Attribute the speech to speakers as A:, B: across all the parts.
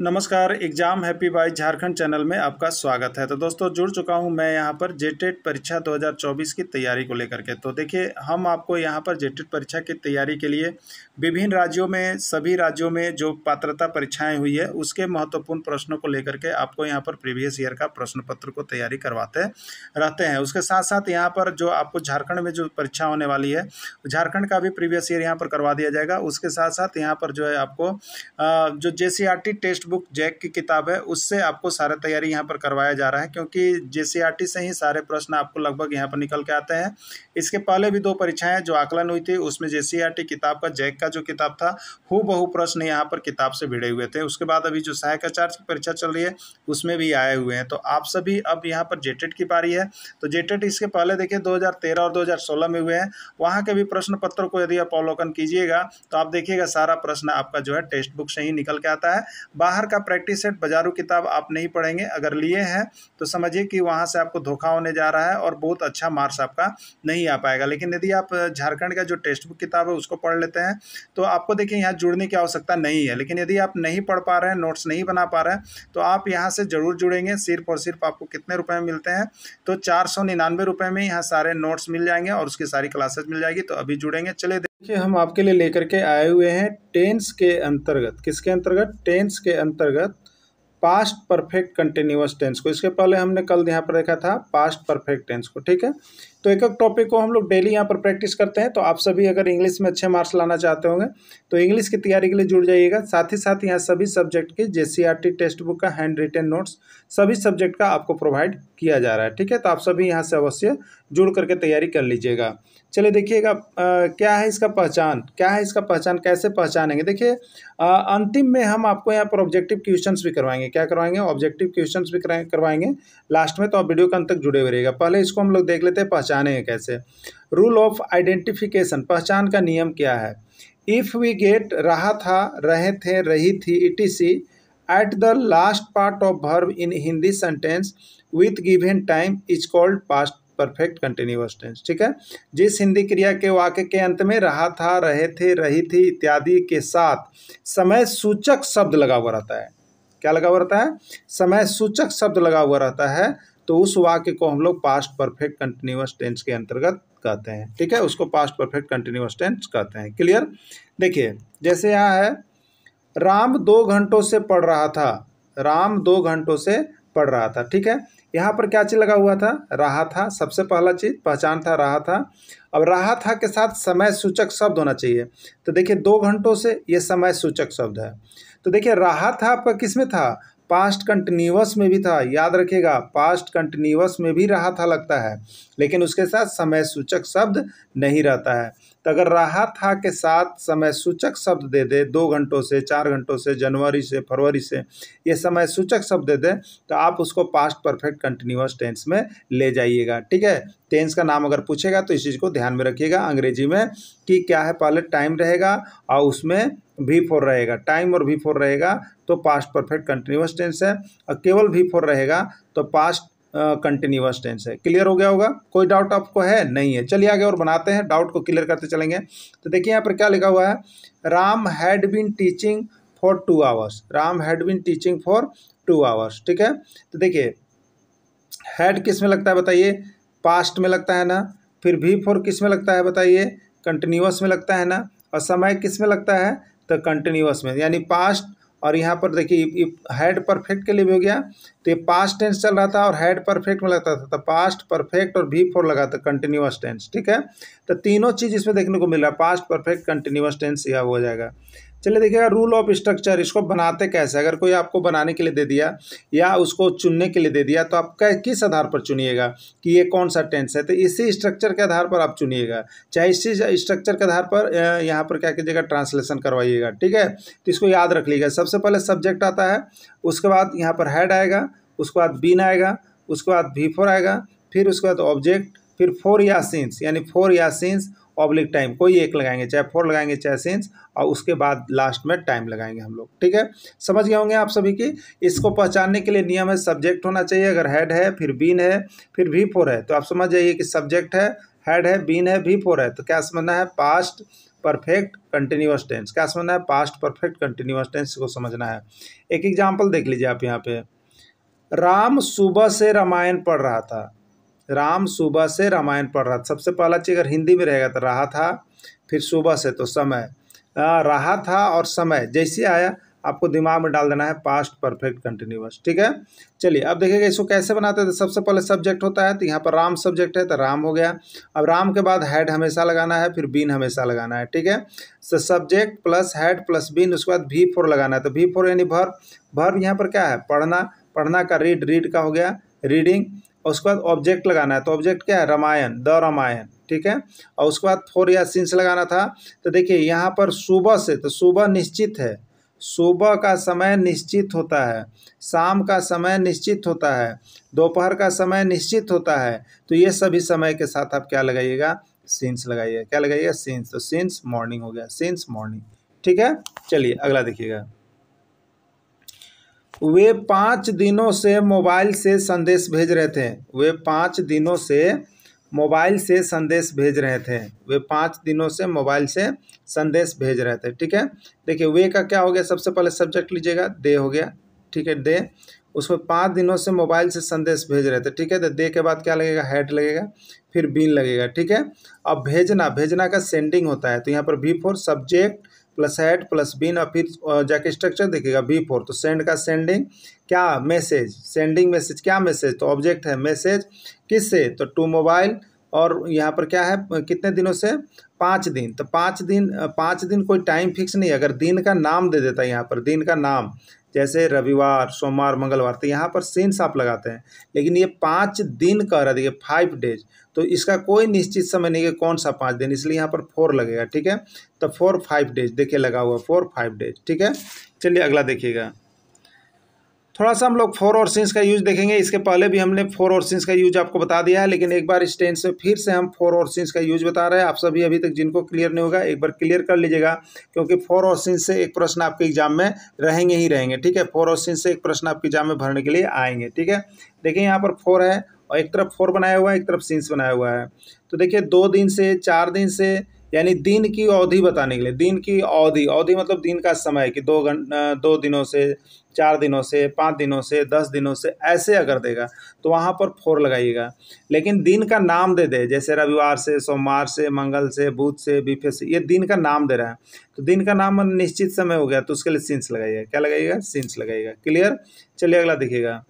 A: नमस्कार exam happy by Jharkhand channel में आपका स्वागत है तो दोस्तों जुड़ चुका हूं मैं यहां पर जेटेट परीक्षा 2024 की तैयारी को लेकर के तो देखिए हम आपको यहां पर जेटेट परीक्षा की तैयारी के लिए विभिन्न राज्यों में सभी राज्यों में जो पात्रता परीक्षाएं हुई है उसके महत्वपूर्ण प्रश्नों को लेकर के आपको यहाँ पर प्रीवियस ईयर का प्रश्न पत्र को तैयारी करवाते रहते हैं उसके साथ साथ यहाँ पर जो आपको झारखंड में जो परीक्षा होने वाली है झारखंड का भी प्रीवियस ईयर यहाँ पर करवा दिया जाएगा उसके साथ साथ यहाँ पर जो है आपको जो J test textbook JAC की किताब है उससे आपको सारा तैयारी यहाँ पर करवाया जा रहा है क्योंकि जे से ही सारे प्रश्न आपको लगभग यहाँ पर निकल के आते हैं इसके पहले भी दो परीक्षाएं जो आकलन हुई थी उसमें जे किताब का जैक का जो किताब था हु बहु प्रश्न यहाँ पर किताब से भिड़े हुए थे उसके बाद अभी जो सहायक आचार्य की परीक्षा चल रही है उसमें भी आए हुए हैं तो आप सभी अब यहाँ पर जेटेड e की पारी है तो जेटेड e इसके पहले देखिए दो और दो में हुए हैं वहाँ के भी प्रश्न पत्र को यदि आप अवलोकन कीजिएगा तो आप देखिएगा सारा प्रश्न आपका जो है टेक्स्ट बुक से ही निकल के आता है बाहर बाहर का प्रैक्टिस सेट बाजारू किताब आप नहीं पढ़ेंगे अगर लिए हैं तो समझिए कि वहाँ से आपको धोखा होने जा रहा है और बहुत अच्छा मार्क्स आपका नहीं आ पाएगा लेकिन यदि आप झारखंड का जो टेक्स्ट बुक किताब है उसको पढ़ लेते हैं तो आपको देखिए यहाँ जुड़ने की आवश्यकता नहीं है लेकिन यदि आप नहीं पढ़ पा रहे हैं नोट्स नहीं बना पा रहे हैं तो आप यहाँ से ज़रूर जुड़ेंगे सिर्फ और सिर्फ आपको कितने रुपये में मिलते हैं तो चार सौ निन्यानवे रुपये में यहाँ सारे नोट्स मिल जाएंगे और उसकी सारी क्लासेज मिल जाएगी तो अभी जुड़ेंगे चले देखिए हम आपके लिए लेकर के आए हुए हैं टेंस के अंतर्गत किसके अंतर्गत टेंस के अंतर्गत पास्ट परफेक्ट कंटिन्यूस टेंस को इसके पहले हमने कल यहाँ पर देखा था पास्ट परफेक्ट टेंस को ठीक है तो एक एक टॉपिक को हम लोग डेली यहाँ पर प्रैक्टिस करते हैं तो आप सभी अगर इंग्लिश में अच्छे मार्क्स लाना चाहते होंगे तो इंग्लिश की तैयारी के लिए जुड़ जाइएगा साथ ही साथ यहाँ सभी सब्जेक्ट के जे टेक्स्ट बुक का हैंड रिटेन नोट्स सभी सब्जेक्ट का आपको प्रोवाइड किया जा रहा है ठीक है तो आप सभी यहाँ से अवश्य जुड़ करके तैयारी कर लीजिएगा चलिए देखिएगा क्या है इसका पहचान क्या है इसका पहचान कैसे पहचानेंगे देखिए अंतिम में हम आपको यहाँ पर ऑब्जेक्टिव क्वेश्चंस भी करवाएंगे क्या करवाएंगे ऑब्जेक्टिव क्वेश्चंस भी करवाएंगे लास्ट में तो आप वीडियो के अंत तक जुड़े हुए रहेगा पहले इसको हम लोग देख लेते हैं पहचान पहचानें कैसे रूल ऑफ आइडेंटिफिकेशन पहचान का नियम क्या है इफ़ वी गेट रहा था रहे थे रही थी it see at the last part of verb in Hindi sentence with given time is called past perfect continuous tense ठीक है जिस हिंदी क्रिया के वाक्य के अंत में रहा था रहे थे रही थी इत्यादि के साथ समय सूचक शब्द लगा हुआ रहता है क्या लगा हुआ रहता है समय सूचक शब्द लगा हुआ रहता है तो उस वाक्य को हम लोग पास्ट परफेक्ट कंटिन्यूस टेंस के अंतर्गत कहते हैं ठीक है उसको पास्ट परफेक्ट कंटिन्यूस टेंस कहते हैं क्लियर देखिए जैसे यहाँ है राम दो घंटों से पढ़ रहा था राम दो घंटों से पढ़ रहा था ठीक है यहाँ पर क्या चीज़ लगा हुआ था रहा था सबसे पहला चीज़ पहचान था रहा था अब रहा था के साथ समय सूचक शब्द होना चाहिए तो देखिए दो घंटों से ये समय सूचक शब्द है तो देखिए रहा था आपका किस में था पास्ट कंटिन्यूस में भी था याद रखेगा पास्ट कंटिन्यूस में भी रहा था लगता है लेकिन उसके साथ समय सूचक शब्द नहीं रहता है तो अगर रहा था के साथ समय सूचक शब्द दे दे दो घंटों से चार घंटों से जनवरी से फरवरी से ये समय सूचक शब्द दे दे तो आप उसको पास्ट परफेक्ट कंटिन्यूस टेंस में ले जाइएगा ठीक है टेंस का नाम अगर पूछेगा तो इस चीज़ को ध्यान में रखिएगा अंग्रेजी में कि क्या है पहले टाइम रहेगा और उसमें भी फोर रहेगा टाइम और भी फोर रहेगा तो पास्ट परफेक्ट कंटिन्यूस टेंस है और केवल भी फोर रहेगा तो पास्ट कंटिन्यूस टेंस है क्लियर हो गया होगा कोई डाउट आपको है नहीं है चलिए आगे और बनाते हैं डाउट को क्लियर करते चलेंगे तो देखिए यहाँ पर क्या लिखा हुआ है Ram had been teaching for two hours Ram had been teaching for two hours ठीक है तो देखिए हैड किस में लगता है बताइए पास्ट में लगता है ना फिर भी फोर किस में लगता है बताइए कंटिन्यूस में लगता है ना और समय किस में लगता है तो कंटिन्यूस में यानी पास्ट और यहाँ पर देखिए हैड परफेक्ट के लिए भी हो गया तो ये पास्ट टेंस चल रहा था और हैड परफेक्ट में लगता था तो पास्ट परफेक्ट और भी फोर लगा था कंटिन्यूस टेंस ठीक है तो तीनों चीज़ इसमें देखने को मिल रहा है पास्ट परफेक्ट कंटिन्यूस टेंस यह हो जाएगा चलिए देखिएगा रूल ऑफ स्ट्रक्चर इसको बनाते कैसे अगर कोई आपको बनाने के लिए दे दिया या उसको चुनने के लिए दे दिया तो आप किस आधार पर चुनिएगा कि ये कौन सा टेंस है तो इसी स्ट्रक्चर के आधार पर आप चुनिएगा चाहे इसी स्ट्रक्चर के आधार पर यहाँ पर क्या कीजिएगा ट्रांसलेशन करवाइएगा ठीक है तो इसको याद रख लीजिएगा सबसे पहले सब्जेक्ट आता है उसके बाद यहाँ पर हैड आएगा उसके बाद बीन आएगा उसके बाद भी फोर आएगा फिर उसके बाद ऑब्जेक्ट फिर फोर या सीन्स यानी फोर या सीन्स ऑब्लिक टाइम कोई एक लगाएंगे चाहे फोर लगाएंगे चाहे सेंस और उसके बाद लास्ट में टाइम लगाएंगे हम लोग ठीक है समझ गए होंगे आप सभी की इसको पहचानने के लिए नियम है सब्जेक्ट होना चाहिए अगर हेड है फिर बीन है फिर भी फोर है तो आप समझ जाइए कि सब्जेक्ट है हेड है बीन है भी फोर है तो क्या समझना है पास्ट परफेक्ट कंटिन्यूस टेंस क्या समझना है पास्ट परफेक्ट कंटिन्यूस टेंस को समझना है एक एग्जाम्पल देख लीजिए आप यहाँ पे राम सुबह से रामायण पढ़ रहा था राम सुबह से रामायण पढ़ रहा था सबसे पहला चीज़ अगर हिंदी में रहेगा तो रहा था फिर सुबह से तो समय रहा था और समय जैसे आया आपको दिमाग में डाल देना है पास्ट परफेक्ट कंटिन्यूस ठीक है चलिए अब देखिएगा इसको कैसे बनाते हैं तो सबसे पहले सब्जेक्ट होता है तो यहाँ पर राम सब्जेक्ट है तो राम हो गया अब राम के बाद हेड हमेशा लगाना है फिर बीन हमेशा लगाना है ठीक है तो subject plus had plus been उसके बाद भी फोर लगाना है तो भी फोर यानी भर भर यहाँ पर क्या है पढ़ना पढ़ना का रीड रीड का हो गया रीडिंग और उसके बाद ऑब्जेक्ट लगाना है तो ऑब्जेक्ट क्या है रामायण द रामायण ठीक है और उसके बाद फोर या सिंस लगाना था तो देखिए यहाँ पर सुबह से तो सुबह निश्चित है सुबह का समय निश्चित होता है शाम का समय निश्चित होता है दोपहर का समय निश्चित होता है तो ये सभी समय के साथ आप क्या लगाइएगा सीन्स लगाइएगा क्या लगाइएगा सीन्स तो सीन्स मॉर्निंग हो गया सीन्स मॉर्निंग ठीक है चलिए अगला देखिएगा वे पाँच दिनों से मोबाइल से संदेश भेज रहे थे वे पाँच दिनों से मोबाइल से संदेश भेज रहे थे वे पाँच दिनों से मोबाइल से संदेश भेज रहे थे ठीक है देखिए वे का क्या हो गया सबसे पहले सब्जेक्ट लीजिएगा दे हो गया ठीक है दे उसमें पाँच दिनों से मोबाइल से संदेश भेज रहे थे ठीक है तो दे के बाद क्या लगेगा हेड लगेगा फिर बीन लगेगा ठीक है अब भेजना भेजना का सेंडिंग होता है तो यहाँ पर भी for subject plus had plus been और फिर जाके स्ट्रक्चर देखेगा बी फोर तो सेंड का सेंडिंग क्या मैसेज सेंडिंग मैसेज क्या मैसेज तो ऑब्जेक्ट है मैसेज किससे तो टू मोबाइल और यहाँ पर क्या है कितने दिनों से पाँच दिन तो पाँच दिन पाँच दिन कोई टाइम फिक्स नहीं अगर दिन का नाम दे देता है यहाँ पर दिन का नाम जैसे रविवार सोमवार मंगलवार तो यहाँ पर सीन्स आप लगाते हैं लेकिन ये पाँच दिन कह रहा देखिए फाइव डेज तो इसका कोई निश्चित समय नहीं है कौन सा पाँच दिन इसलिए यहाँ पर फोर लगेगा ठीक है तो फोर फाइव डेज देखिए लगा हुआ फोर फाइव डेज ठीक है चलिए अगला देखिएगा थोड़ा सा हम लोग फोर और सिंस का यूज देखेंगे इसके पहले भी हमने फोर और सिंस का यूज आपको बता दिया है लेकिन एक बार इस टेंस में फिर से हम फोर और सिंस का यूज बता रहे हैं आप सभी अभी तक जिनको क्लियर नहीं होगा एक बार क्लियर कर लीजिएगा क्योंकि फोर और सिंस से एक प्रश्न आपके एग्जाम में रहेंगे ही रहेंगे ठीक है फोर और सिंस से एक प्रश्न आपके एग्जाम में भरने के लिए आएंगे ठीक है देखिए यहाँ पर फोर है और एक तरफ फोर बनाया हुआ है एक तरफ सिंस बनाया हुआ है तो देखिए दो दिन से चार दिन से यानी दिन की अवधि बताने के लिए दिन की अवधि अवधि मतलब दिन का समय कि दो घंट दो दिनों से चार दिनों से पाँच दिनों से दस दिनों से ऐसे अगर देगा तो वहाँ पर फोर लगाइएगा लेकिन दिन का नाम दे दे जैसे रविवार से सोमवार से मंगल से बुध से बीफे से ये दिन का नाम दे रहा है तो दिन का नाम मतलब निश्चित समय हो गया तो उसके लिए सिंस लगाइएगा क्या लगाइएगा सिंस लगाइएगा क्लियर चलिए अगला देखिएगा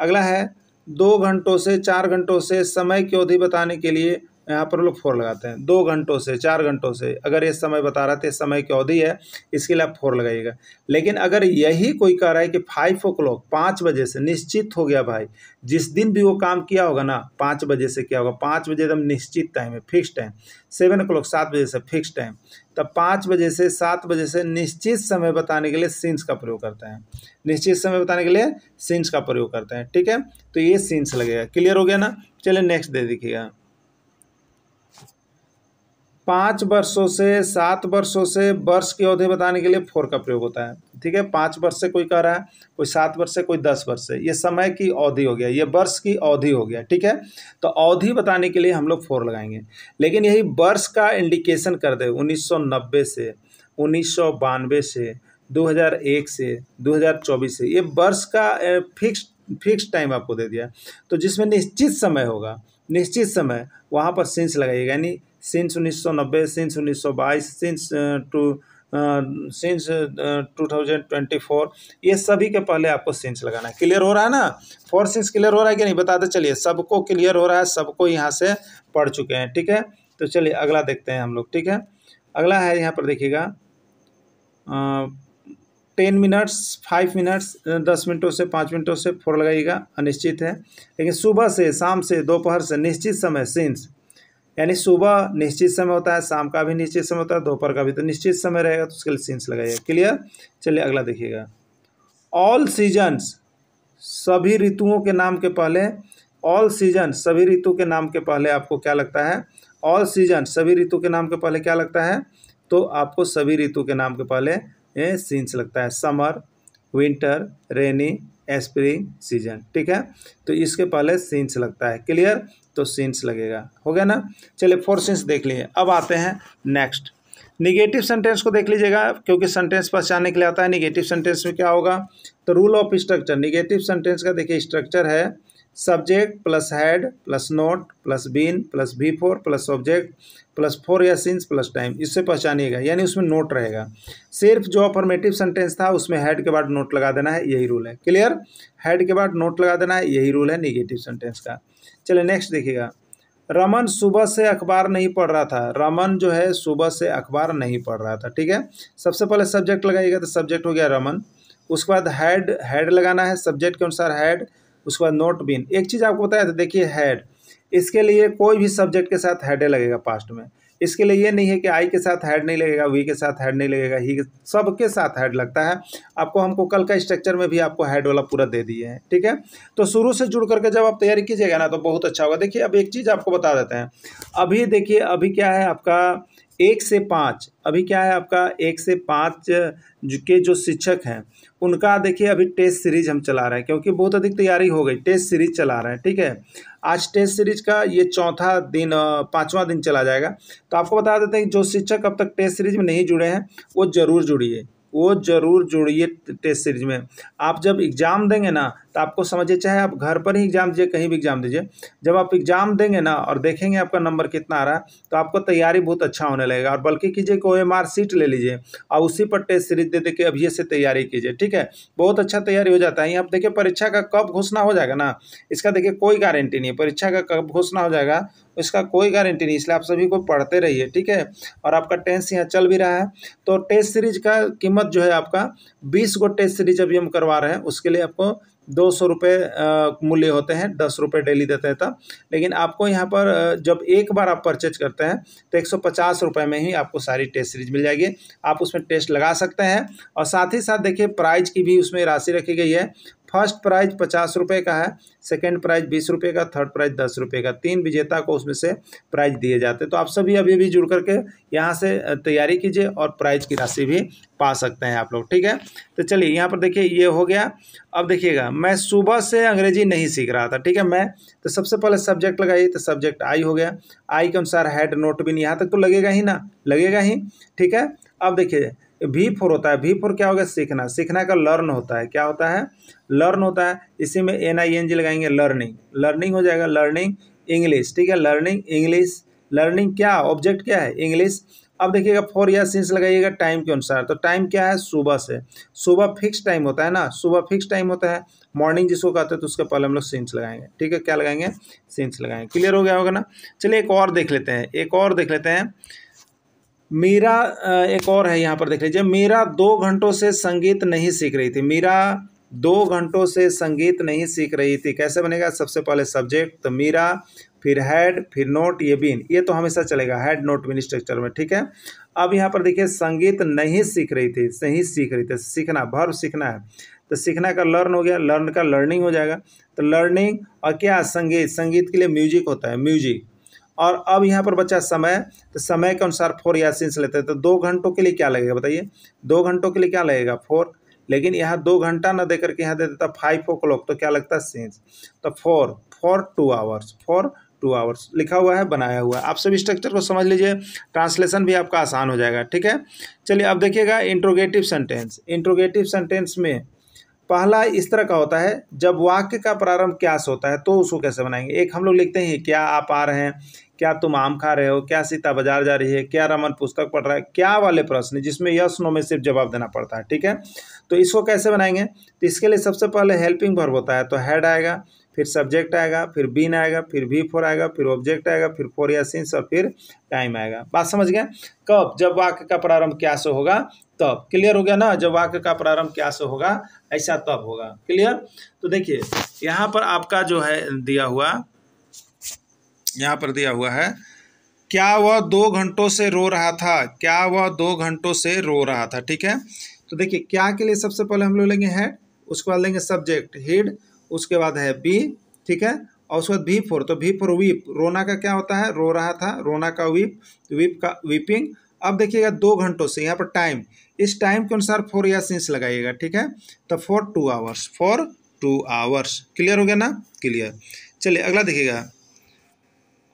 A: अगला है दो घंटों से चार घंटों से समय की अवधि बताने के लिए यहाँ पर लोग फोर लगाते हैं दो घंटों से चार घंटों से अगर ये समय बता रहा था समय की अवधि है इसके लिए आप फोर लगाइएगा लेकिन अगर यही कोई कह रहा है कि फाइव ओ क्लॉक पाँच बजे से निश्चित हो गया भाई जिस दिन भी वो काम किया होगा ना पाँच बजे से किया होगा पाँच बजे एकदम निश्चित टाइम है fix time seven o'clock सात बजे से फिक्स टाइम तब पाँच बजे से सात बजे से निश्चित समय बताने के लिए सिंस का प्रयोग करते हैं निश्चित समय बताने के लिए सिंस का प्रयोग करते हैं ठीक है तो ये सिंस लगेगा क्लियर हो गया ना चलिए नेक्स्ट दे देखिएगा पाँच वर्षों से सात वर्षों से वर्ष की अवधि बताने के लिए फोर का प्रयोग होता है ठीक है पाँच वर्ष से कोई कह रहा है कोई सात वर्ष से कोई दस वर्ष से ये समय की अवधि हो गया ये वर्ष की अवधि हो गया ठीक है तो अवधि बताने के लिए हम लोग फोर लगाएंगे लेकिन यही वर्ष का इंडिकेशन कर दे 1990 से उन्नीस से 2001 से 2024 से ये वर्ष का फिक्स फिक्स टाइम आपको दे दिया तो जिसमें निश्चित समय होगा निश्चित समय वहाँ पर सिंस लगाइएगा यानी since 1990 since 1922 since two since two thousand twenty four ये सभी के पहले आपको सिंस लगाना है क्लियर हो रहा है ना फोर सिंस क्लियर हो रहा है कि नहीं बताते चलिए सबको क्लियर हो रहा है सबको यहाँ से पढ़ चुके हैं ठीक है तो चलिए अगला देखते हैं हम लोग ठीक है अगला है यहाँ पर देखिएगा टेन मिनट्स फाइव मिनट्स दस मिनटों से पाँच मिनटों से फोर लगाइएगा अनिश्चित है लेकिन सुबह से शाम से दोपहर से निश्चित समय सिंस यानी सुबह निश्चित समय होता है शाम का भी निश्चित समय होता है दोपहर का भी तो निश्चित समय रहेगा तो उसके लिए सीन्स लगाइए क्लियर चलिए अगला देखिएगा ऑल सीजन्स सभी ऋतुओं के नाम के पहले ऑल सीजन सभी ऋतु के नाम के पहले आपको क्या लगता है ऑल सीजन सभी ऋतु के नाम के पहले क्या लगता है तो आपको सभी ऋतु के नाम के पहले ये सीन्स लगता है summer winter rainy spring season ठीक है तो इसके पहले सीन्स लगता है क्लियर तो सिंस लगेगा हो गया ना चलिए फोर सिंस देख लीजिए अब आते हैं नेक्स्ट निगेटिव सेंटेंस को देख लीजिएगा क्योंकि सेंटेंस पहचानने के लिए आता है निगेटिव सेंटेंस में क्या होगा तो rule of structure negative sentence का देखिए स्ट्रक्चर है subject plus had plus not plus been plus V four plus object plus for या सिंस प्लस टाइम इससे पहचानिएगा यानी उसमें नोट रहेगा सिर्फ जो अपॉर्मेटिव सेंटेंस था उसमें हेड के बाद नोट लगा देना है यही रूल है क्लियर हेड के बाद नोट लगा देना है यही रूल है निगेटिव सेंटेंस का चलिए नेक्स्ट देखिएगा रमन सुबह से अखबार नहीं पढ़ रहा था रमन जो है सुबह से अखबार नहीं पढ़ रहा था ठीक है सबसे पहले सब्जेक्ट लगाइएगा तो सब्जेक्ट हो गया रमन उसके बाद हैड हैड लगाना है सब्जेक्ट के अनुसार हैड उसके बाद नोट बिन एक चीज़ आपको बताया था देखिए हैड इसके लिए कोई भी सब्जेक्ट के साथ हैडे लगेगा पास्ट में इसके लिए ये नहीं है कि आई के साथ हेड नहीं लगेगा वी के साथ हेड नहीं लगेगा ही सबके सब के साथ हेड लगता है आपको हमको कल का स्ट्रक्चर में भी आपको हेड वाला पूरा दे दिए हैं ठीक है तो शुरू से जुड़ करके जब आप तैयारी कीजिएगा ना तो बहुत अच्छा होगा देखिए अब एक चीज़ आपको बता देते हैं अभी देखिए अभी क्या है आपका एक से पाँच अभी क्या है आपका एक से पाँच के जो शिक्षक हैं उनका देखिए अभी टेस्ट सीरीज हम चला रहे हैं क्योंकि बहुत अधिक तैयारी हो गई टेस्ट सीरीज चला रहे हैं ठीक है आज टेस्ट सीरीज का ये चौथा दिन पाँचवा दिन चला जाएगा तो आपको बता देते हैं कि जो शिक्षक अब तक टेस्ट सीरीज में नहीं जुड़े हैं वो ज़रूर जुड़िए वो ज़रूर जुड़िए टेस्ट सीरीज में आप जब एग्ज़ाम देंगे ना तो आपको समझिए चाहे आप घर पर ही एग्ज़ाम दीजिए कहीं भी एग्ज़ाम दीजिए जब आप एग्ज़ाम देंगे ना और देखेंगे आपका नंबर कितना आ रहा है तो आपको तैयारी बहुत अच्छा होने लगेगा और बल्कि कीजिए कि ओ एम आर सीट ले लीजिए और उसी पर टेस्ट सीरीज दे दे के अभी से तैयारी कीजिए ठीक है बहुत अच्छा तैयारी हो जाता है आप देखिए परीक्षा का कब घोषणा हो जाएगा ना इसका देखिए कोई गारंटी नहीं है परीक्षा का कब घोषणा हो जाएगा इसका कोई गारंटी नहीं इसलिए आप सभी को पढ़ते रहिए ठीक है और आपका टेंस यहाँ चल भी रहा है तो टेस्ट सीरीज का कीमत जो है आपका बीस गो टेस्ट सीरीज अभी हम करवा रहे हैं उसके लिए आपको दो सौ रुपये मूल्य होते हैं दस रुपये डेली देते हैं तब लेकिन आपको यहाँ पर जब एक बार आप परचेज करते हैं तो एक सौ पचास रुपये में ही आपको सारी टेस्ट सीरीज मिल जाएगी आप उसमें टेस्ट लगा सकते हैं और साथ ही साथ देखिए प्राइज की भी उसमें राशि रखी गई है फर्स्ट प्राइज पचास रुपये का है सेकंड प्राइज बीस रुपये का थर्ड प्राइज दस रुपये का तीन विजेता को उसमें से प्राइज दिए जाते तो आप सभी अभी भी जुड़ करके यहाँ से तैयारी कीजिए और प्राइज की राशि भी पा सकते हैं आप लोग ठीक है तो चलिए यहाँ पर देखिए ये हो गया अब देखिएगा मैं सुबह से अंग्रेजी नहीं सीख रहा था ठीक है मैं तो सबसे पहले सब्जेक्ट लगाइए तो सब्जेक्ट आई हो गया आई के अनुसार हेड नोट भी यहाँ तक तो लगेगा ही ना लगेगा ही ठीक है अब देखिए वी फोर होता है वी फोर क्या हो गया सीखना सीखना का लर्न होता है क्या होता है लर्न होता है इसी में एन आई एन जी लगाएंगे लर्निंग लर्निंग हो जाएगा लर्निंग इंग्लिश ठीक है लर्निंग इंग्लिश लर्निंग क्या ऑब्जेक्ट क्या है इंग्लिश अब देखिएगा फोर या सिंस लगाइएगा टाइम के अनुसार तो टाइम क्या है सुबह से सुबह फिक्स टाइम होता है ना सुबह फिक्स टाइम होता है मॉर्निंग जिसको कहते हैं तो उसके पहले हम लोग सिंस लगाएंगे ठीक है क्या लगाएंगे सिंस लगाएंगे क्लियर हो गया होगा ना चलिए एक और देख लेते हैं एक और देख लेते हैं मीरा एक और है यहाँ पर देख लीजिए मीरा दो घंटों से संगीत नहीं सीख रही थी मीरा दो घंटों से संगीत नहीं सीख रही थी कैसे बनेगा सबसे पहले सब्जेक्ट तो मीरा फिर हैड फिर नोट ये बीन ये तो हमेशा चलेगा हैड नोट बीन स्ट्रक्चर में ठीक है अब यहाँ पर देखिए संगीत नहीं सीख रही थी नहीं सीख रही थी सीखना भर सीखना है तो सीखना का लर्न हो गया लर्न का लर्निंग हो जाएगा तो लर्निंग और क्या संगीत संगीत के लिए म्यूजिक होता है म्यूजिक और अब यहाँ पर बचा समय तो समय के अनुसार फोर या सिंस लेते हैं तो दो घंटों के लिए क्या लगेगा बताइए दो घंटों के लिए क्या लगेगा फोर लेकिन यहाँ दो घंटा ना दे करके यहाँ दे देता फाइव ओ क्लॉक तो क्या लगता है सिंस तो for for two hours for two hours लिखा हुआ है बनाया हुआ है आप सभी स्ट्रक्चर को समझ लीजिए ट्रांसलेशन भी आपका आसान हो जाएगा ठीक है चलिए अब देखिएगा इंट्रोगेटिव सेंटेंस इंट्रोगेटिव सेंटेंस में पहला इस तरह का होता है जब वाक्य का प्रारंभ क्या से होता है तो उसको कैसे बनाएंगे एक हम लोग लिखते हैं क्या आप आ रहे हैं क्या तुम आम खा रहे हो क्या सीता बाजार जा रही है क्या रमन पुस्तक पढ़ रहा है क्या वाले प्रश्न जिसमें यस नो में सिर्फ जवाब देना पड़ता है ठीक है तो इसको कैसे बनाएंगे तो इसके लिए सबसे पहले हेल्पिंग भर्व होता है तो हेड आएगा फिर सब्जेक्ट आएगा फिर बीन आएगा फिर वी फोर आएगा फिर ऑब्जेक्ट आएगा फिर फोर या सिंस और फिर टाइम आएगा बात समझ गया कब जब वाक्य का प्रारंभ क्या से होगा तब क्लियर हो गया ना जब वाक्य का प्रारंभ क्या से होगा ऐसा तब होगा क्लियर तो देखिए यहाँ पर आपका जो है दिया हुआ यहाँ पर दिया हुआ है क्या वह दो घंटों से रो रहा था क्या वह दो घंटों से रो रहा था ठीक है तो देखिए क्या के लिए सबसे पहले हम लोग लेंगे हेड उसके बाद लेंगे सब्जेक्ट हेड उसके बाद है बी ठीक है और उसके बाद भी फोर तो भी फोर वीप रोना का क्या होता है रो रहा था रोना का वीप वीप तो का वीपिंग अब देखिएगा दो घंटों से यहाँ पर टाइम इस टाइम के अनुसार फोर या सिंस लगाइएगा ठीक है तो for two hours for two hours clear हो गया ना क्लियर चलिए अगला देखिएगा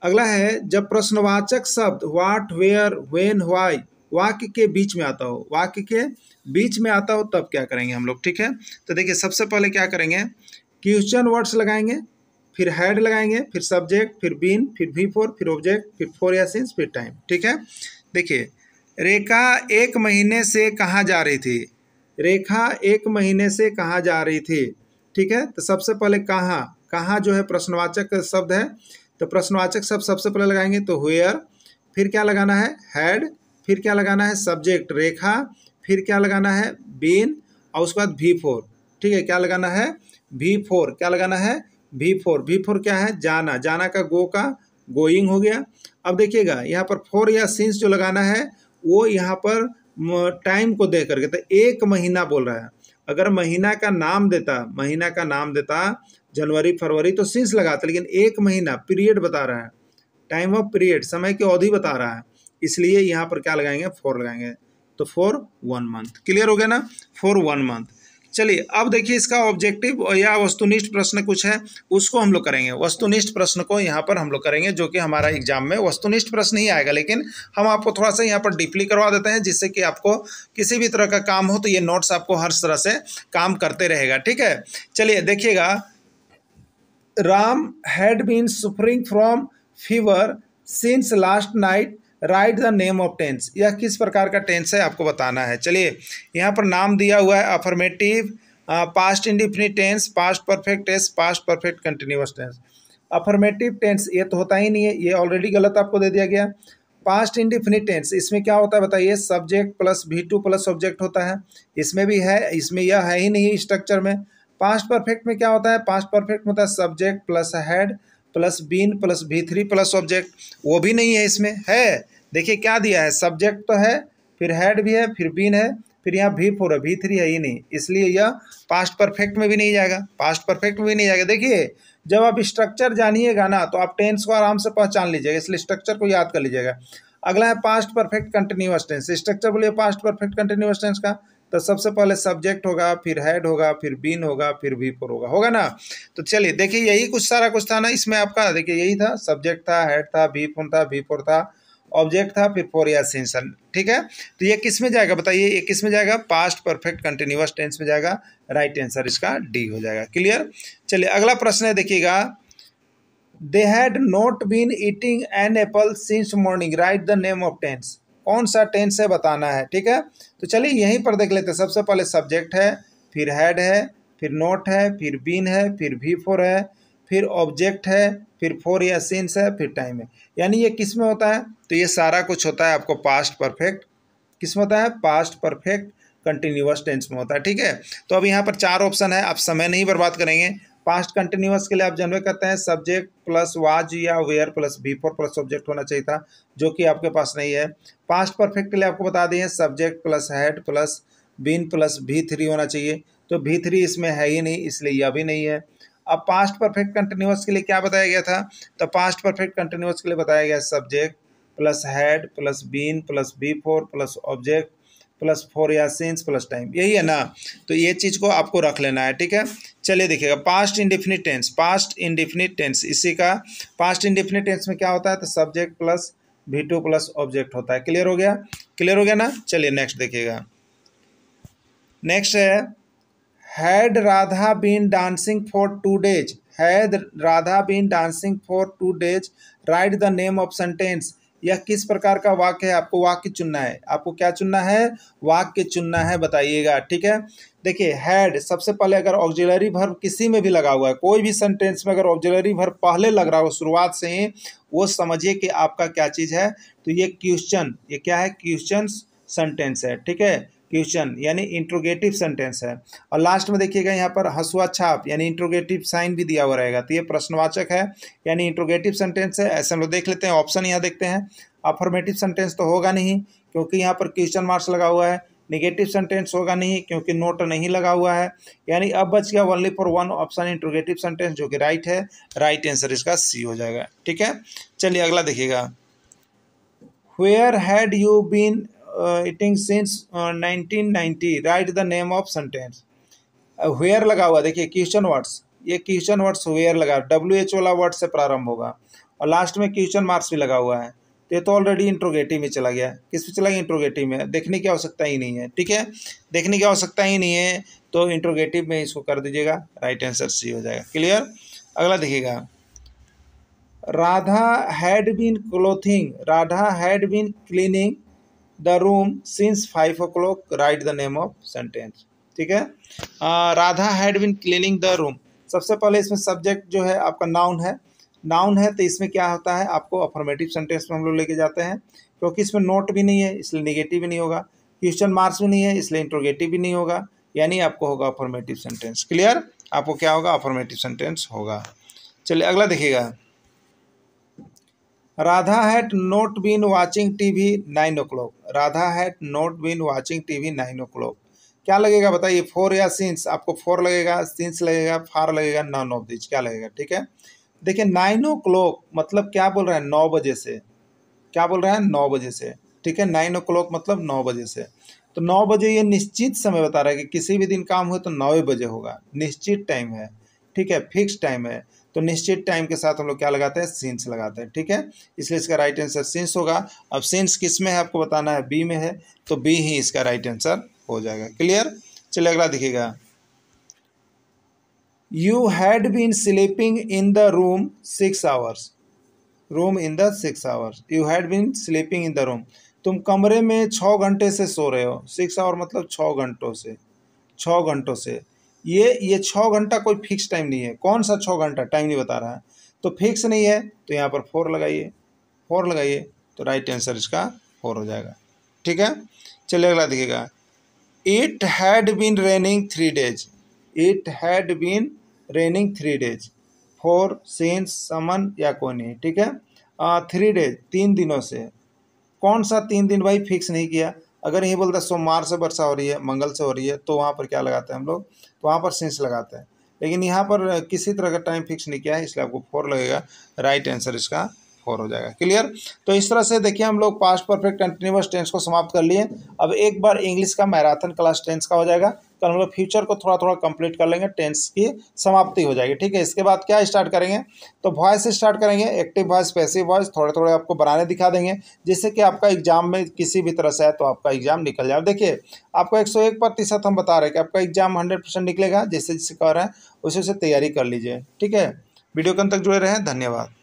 A: अगला है जब प्रश्नवाचक शब्द वाट वेयर वेन वाई वाक्य के बीच में आता हो वाक्य के बीच में आता हो तब क्या करेंगे हम लोग ठीक है तो देखिए सबसे पहले क्या करेंगे क्वेश्चन वर्ड्स लगाएंगे फिर हेड लगाएंगे फिर सब्जेक्ट फिर बीन फिर वी फोर फिर ऑब्जेक्ट फिर फोर या सिंस फिर टाइम ठीक है देखिए रेखा एक महीने से कहाँ जा रही थी रेखा एक महीने से कहाँ जा रही थी ठीक है तो सबसे पहले कहाँ कहाँ जो है प्रश्नवाचक शब्द है तो प्रश्नवाचक शब्द सबसे पहले लगाएंगे तो हुयर फिर क्या लगाना है हेड फिर क्या लगाना है सब्जेक्ट रेखा फिर क्या लगाना है बीन और उसके बाद वी फोर ठीक है क्या लगाना है वी फोर क्या लगाना है वी फोर वी फोर क्या है जाना जाना का गो का गोइंग हो गया अब देखिएगा यहाँ पर फोर या सिंस जो लगाना है वो यहाँ पर टाइम को दे करके तो एक महीना बोल रहा है अगर महीना का नाम देता महीना का नाम देता जनवरी फरवरी तो सिंस लगाता लेकिन एक महीना पीरियड बता रहा है टाइम ऑफ पीरियड समय की अवधि बता रहा है इसलिए यहाँ पर क्या लगाएंगे फोर लगाएंगे तो फोर वन मंथ क्लियर हो गया ना फोर वन मंथ चलिए अब देखिए इसका ऑब्जेक्टिव या वस्तुनिष्ठ प्रश्न कुछ है उसको हम लोग करेंगे वस्तुनिष्ठ प्रश्न को यहाँ पर हम लोग करेंगे जो कि हमारा एग्जाम में वस्तुनिष्ठ प्रश्न ही आएगा लेकिन हम आपको थोड़ा सा यहाँ पर डीपली करवा देते हैं जिससे कि आपको किसी भी तरह का काम हो तो ये नोट्स आपको हर तरह से काम करते रहेगा ठीक है चलिए देखिएगा Ram had been suffering from fever since last night write the name of tense यह किस प्रकार का टेंस है आपको बताना है चलिए यहाँ पर नाम दिया हुआ है affirmative past indefinite tense past perfect tense past perfect continuous tense affirmative tense ये तो होता ही नहीं है ये ऑलरेडी गलत आपको दे दिया गया पास्ट इंडिफिनिट टेंस इसमें क्या होता है बताइए subject plus V two plus object होता है इसमें भी है इसमें यह है ही नहीं स्ट्रक्चर में पास्ट परफेक्ट में क्या होता है पास्ट परफेक्ट में होता है subject plus had plus been plus V three plus object वो भी नहीं है इसमें है देखिए क्या दिया है सब्जेक्ट तो है फिर हेड भी है फिर बीन है फिर यहाँ भी फोर है भी थ्री है ही नहीं इसलिए यह पास्ट परफेक्ट में भी नहीं जाएगा पास्ट परफेक्ट में भी नहीं जाएगा देखिए जब आप स्ट्रक्चर जानिएगा ना तो आप टेंस को आराम से पहचान लीजिएगा इसलिए स्ट्रक्चर को याद कर लीजिएगा अगला है past perfect continuous tense structure बोलिए पास्ट परफेक्ट कंटिन्यूस टेंस का तो सबसे पहले सब्जेक्ट होगा फिर हेड होगा फिर बीन होगा फिर भी पर होगा होगा ना तो चलिए देखिए यही कुछ सारा कुछ था ना इसमें आपका देखिए यही था सब्जेक्ट था हेड था भी फोन था भी फोर था ऑब्जेक्ट था फिर फोर या सेंसन ठीक है तो ये किस में जाएगा बताइए ये किस में जाएगा पास्ट परफेक्ट कंटिन्यूस टेंस में जाएगा राइट आंसर इसका डी हो जाएगा क्लियर चलिए अगला प्रश्न है देखिएगा they had not been eating an apple since morning write the name of tense कौन सा टेंस है बताना है ठीक है तो चलिए यहीं पर देख लेते हैं सबसे पहले सब्जेक्ट है फिर हैड है फिर नोट है फिर बीन है फिर वी फोर है फिर ऑब्जेक्ट है फिर फोर या सेंस है फिर टाइम है यानी ये किस में होता है तो ये सारा कुछ होता है आपको पास्ट परफेक्ट किस में होता है पास्ट परफेक्ट कंटिन्यूस टेंस में होता है ठीक है तो अब यहाँ पर चार ऑप्शन है आप समय नहीं बर्बाद करेंगे पास्ट कंटिन्यूस के लिए आप जनरेट करते हैं सब्जेक्ट प्लस वाज या were plus V four plus object होना चाहिए था जो कि आपके पास नहीं है पास्ट परफेक्ट के लिए आपको बता दें subject plus had plus been plus V three होना चाहिए तो भी थ्री इसमें है ही नहीं इसलिए यह भी नहीं है अब पास्ट परफेक्ट कंटिन्यूस के लिए क्या बताया गया था तो पास्ट परफेक्ट कंटिन्यूस के लिए बताया गया subject plus had plus been plus V four plus object plus for या सेंस प्लस टाइम यही है ना तो ये चीज़ को आपको रख लेना है ठीक है चलिए देखिएगा past indefinite tense past indefinite tense इसी का पास्ट इंडिफिनिट टेंस में क्या होता है तो subject plus V two plus object होता है क्लियर हो गया क्लियर हो गया ना चलिए नेक्स्ट देखिएगा नेक्स्ट है had Radha been dancing for two days had Radha been dancing for two days write the name of sentence यह किस प्रकार का वाक्य है आपको वाक्य चुनना है आपको क्या चुनना है वाक्य चुनना है बताइएगा ठीक है देखिए हैड सबसे पहले अगर ऑक्जिलरी भर किसी में भी लगा हुआ है कोई भी सेंटेंस में अगर ऑक्जिलरी भर पहले लग रहा हो शुरुआत से ही वो समझिए कि आपका क्या चीज़ है तो ये क्वेश्चन ये क्या है क्वेश्चन सेंटेंस है ठीक है क्वेश्चन यानी इंट्रोगेटिव सेंटेंस है और लास्ट में देखिएगा यहाँ पर हंसुआ छाप यानी इंट्रोगेटिव साइन भी दिया हुआ रहेगा तो ये प्रश्नवाचक है यानी इंट्रोगेटिव सेंटेंस है ऐसे हम लोग देख लेते हैं ऑप्शन यहाँ देखते हैं अफर्मेटिव सेंटेंस तो होगा नहीं क्योंकि यहाँ पर क्वेश्चन मार्क्स लगा हुआ है निगेटिव सेंटेंस होगा नहीं क्योंकि नोट नहीं लगा हुआ है यानी अब बच गया only for one option interrogative sentence जो कि राइट है राइट आंसर इसका सी हो जाएगा ठीक है चलिए अगला देखिएगा where had you been eating since nineteen ninety write the name of sentence where लगा हुआ देखिए क्वेश्चन वर्ड्स ये क्वेश्चन वर्ड्स वेयर लगा डब्ल्यू एच वाला वर्ड से प्रारंभ होगा और लास्ट में क्वेश्चन मार्क्स भी लगा हुआ है तो ये तो ऑलरेडी इंट्रोगेटिव में चला गया किस पे चला गया इंट्रोगेटिव में देखने की आवश्यकता ही नहीं है ठीक है देखने की आवश्यकता ही नहीं है तो इंट्रोगेटिव में इसको कर दीजिएगा राइट आंसर सी हो जाएगा क्लियर अगला देखिएगा Radha had been clothing Radha had been cleaning the room since five o'clock write the name of sentence ठीक है Radha had been cleaning the room सबसे पहले इसमें सब्जेक्ट जो है आपका नाउन है नाउन है तो इसमें क्या होता है आपको अफॉर्मेटिव सेंटेंस में हम लोग लेके जाते हैं क्योंकि इसमें नोट भी नहीं है इसलिए निगेटिव भी नहीं होगा क्वेश्चन मार्क्स भी नहीं है इसलिए इंट्रोगेटिव भी नहीं होगा यानी आपको होगा अफॉर्मेटिव सेंटेंस क्लियर आपको क्या होगा अफॉर्मेटिव सेंटेंस होगा चलिए अगला देखिएगा Radha had not been watching we nine o'clock Radha had not been watching we nine o'clock क्या लगेगा बताइए फोर या सिंस आपको फोर लगेगा सिंस लगेगा फार लगेगा नौ ऑफ दिज क्या लगेगा ठीक है देखिए नाइन ओ क्लॉक मतलब क्या बोल रहे हैं नौ बजे से क्या बोल रहे हैं नौ बजे से ठीक है नाइन ओ क्लॉक मतलब नौ बजे से तो नौ बजे ये निश्चित समय बता रहा है कि किसी भी दिन काम हो तो नौ बजे होगा निश्चित टाइम है ठीक है फिक्स टाइम है तो निश्चित टाइम के साथ हम लोग क्या लगाते हैं सेंस लगाते हैं ठीक है इसलिए इसका राइट आंसर सेंस होगा अब सेंस किस में है आपको बताना है बी में है तो बी ही इसका राइट आंसर हो जाएगा क्लियर चलिए अगला दिखेगा you had been sleeping in the room six hours room in the six hours you had been sleeping in the room तुम कमरे में छः घंटे से सो रहे हो सिक्स आवर मतलब छः घंटों से छः घंटों से ये ये छः घंटा कोई फिक्स टाइम नहीं है कौन सा छः घंटा टाइम नहीं बता रहा है तो फिक्स नहीं है तो यहाँ पर फोर लगाइए फोर लगाइए तो राइट आंसर इसका फोर हो जाएगा ठीक है चलिए अगला देखिएगा it had been raining three days it had been raining three days for sense समन या नहीं ठीक है थ्री डेज तीन दिनों से कौन सा तीन दिन भाई फिक्स नहीं किया अगर यही बोलता है सोमवार से वर्षा हो रही है मंगल से हो रही है तो वहाँ पर क्या लगाते हैं हम लोग तो वहाँ पर सेंस लगाते हैं लेकिन यहाँ पर किसी तरह का टाइम फिक्स नहीं किया है इसलिए आपको फोर लगेगा राइट आंसर इसका फोर हो जाएगा क्लियर तो इस तरह से देखिए हम लोग पास्ट परफेक्ट कंटिन्यूस टेंस को समाप्त कर लिए अब एक बार इंग्लिश का मैराथन क्लास टेंस का हो जाएगा कल तो हम लोग फ्यूचर को थोड़ा थोड़ा कंप्लीट कर लेंगे टेंस की समाप्ति हो जाएगी ठीक है इसके बाद क्या स्टार्ट करेंगे तो वॉइस स्टार्ट करेंगे एक्टिव वॉइस पैसिव वॉइस थोड़े थोड़े आपको बनाने दिखा देंगे जिससे कि आपका एग्जाम में किसी भी तरह से है तो आपका एग्जाम निकल जाए देखिए आपको एक सौ एक प्रतिशत हम बता रहे हैं कि आपका एग्जाम हंड्रेड परसेंट निकलेगा जैसे जिससे कह रहे हैं उसे उसे तैयारी कर लीजिए ठीक है वीडियो के अंत तक जुड़े रहें धन्यवाद